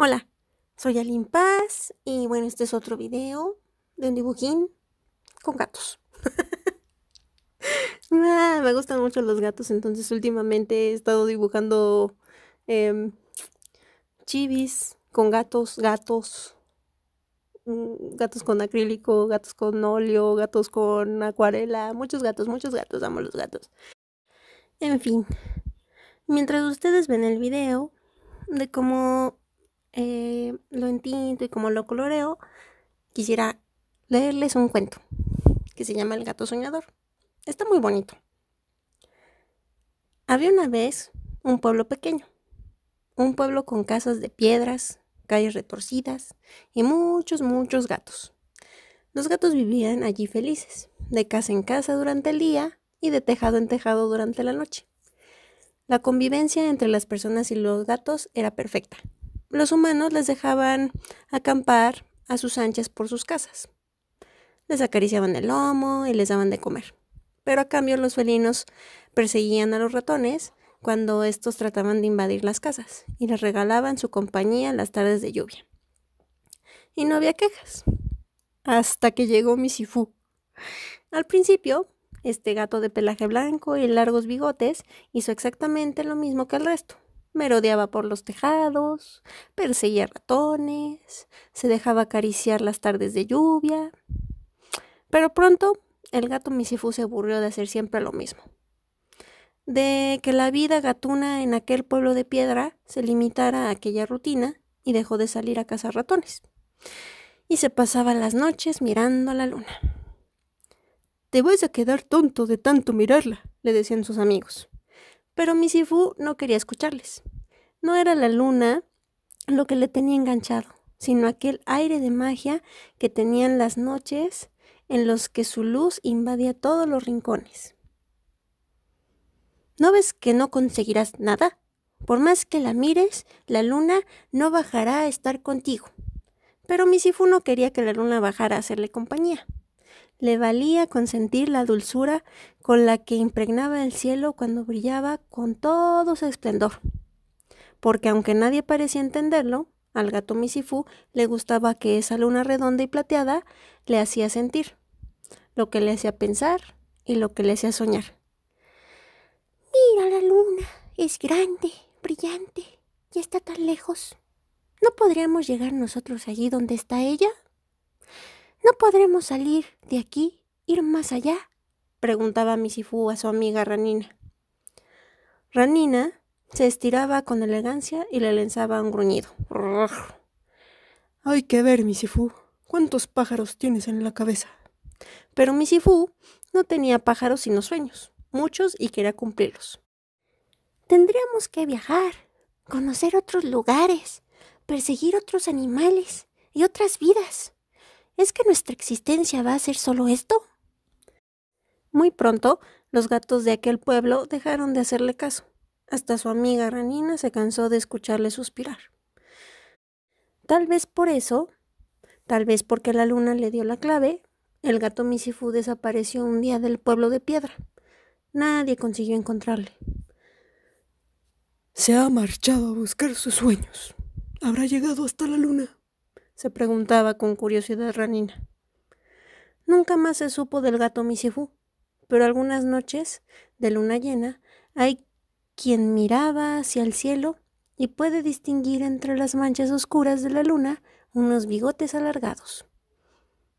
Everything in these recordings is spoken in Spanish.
Hola, soy Alin Paz y bueno, este es otro video de un dibujín con gatos. Ah, me gustan mucho los gatos, entonces últimamente he estado dibujando em, chivis con gatos, gatos, mm, gatos con acrílico, gatos con óleo, gatos con acuarela, muchos gatos, muchos gatos, amo los gatos. En fin, mientras ustedes ven el video de cómo eh, lo entinto y como lo coloreo, quisiera leerles un cuento que se llama El gato soñador. Está muy bonito. Había una vez un pueblo pequeño, un pueblo con casas de piedras, calles retorcidas y muchos, muchos gatos. Los gatos vivían allí felices, de casa en casa durante el día y de tejado en tejado durante la noche. La convivencia entre las personas y los gatos era perfecta los humanos les dejaban acampar a sus anchas por sus casas. Les acariciaban el lomo y les daban de comer. Pero a cambio los felinos perseguían a los ratones cuando estos trataban de invadir las casas y les regalaban su compañía las tardes de lluvia. Y no había quejas. Hasta que llegó Misifú. Al principio, este gato de pelaje blanco y largos bigotes hizo exactamente lo mismo que el resto merodeaba por los tejados, perseguía ratones, se dejaba acariciar las tardes de lluvia. Pero pronto el gato Misifú se aburrió de hacer siempre lo mismo. De que la vida gatuna en aquel pueblo de piedra se limitara a aquella rutina y dejó de salir a cazar ratones. Y se pasaba las noches mirando a la luna. Te vas a quedar tonto de tanto mirarla, le decían sus amigos. Pero Misifu no quería escucharles. No era la luna lo que le tenía enganchado, sino aquel aire de magia que tenían las noches en los que su luz invadía todos los rincones. ¿No ves que no conseguirás nada? Por más que la mires, la luna no bajará a estar contigo. Pero Misifu no quería que la luna bajara a hacerle compañía. Le valía consentir la dulzura con la que impregnaba el cielo cuando brillaba con todo su esplendor. Porque aunque nadie parecía entenderlo, al gato Misifú le gustaba que esa luna redonda y plateada le hacía sentir, lo que le hacía pensar y lo que le hacía soñar. Mira la luna, es grande, brillante, y está tan lejos. ¿No podríamos llegar nosotros allí donde está ella? ¿No podremos salir de aquí, ir más allá? preguntaba Misifú a su amiga Ranina. Ranina se estiraba con elegancia y le lanzaba un gruñido. Hay que ver, Misifú, cuántos pájaros tienes en la cabeza. Pero Misifú no tenía pájaros sino sueños, muchos y quería cumplirlos. Tendríamos que viajar, conocer otros lugares, perseguir otros animales y otras vidas. ¿Es que nuestra existencia va a ser solo esto? Muy pronto, los gatos de aquel pueblo dejaron de hacerle caso. Hasta su amiga Ranina se cansó de escucharle suspirar. Tal vez por eso, tal vez porque la luna le dio la clave, el gato Misifú desapareció un día del pueblo de piedra. Nadie consiguió encontrarle. Se ha marchado a buscar sus sueños. Habrá llegado hasta la luna se preguntaba con curiosidad Ranina. Nunca más se supo del gato Misifú, pero algunas noches de luna llena hay quien miraba hacia el cielo y puede distinguir entre las manchas oscuras de la luna unos bigotes alargados.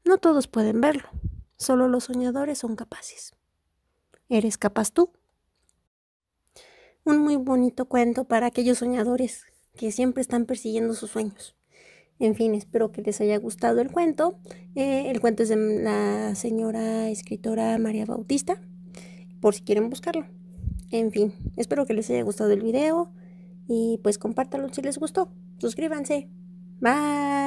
No todos pueden verlo, solo los soñadores son capaces. ¿Eres capaz tú? Un muy bonito cuento para aquellos soñadores que siempre están persiguiendo sus sueños. En fin, espero que les haya gustado el cuento. Eh, el cuento es de la señora escritora María Bautista, por si quieren buscarlo. En fin, espero que les haya gustado el video y pues compártanlo si les gustó. Suscríbanse. Bye.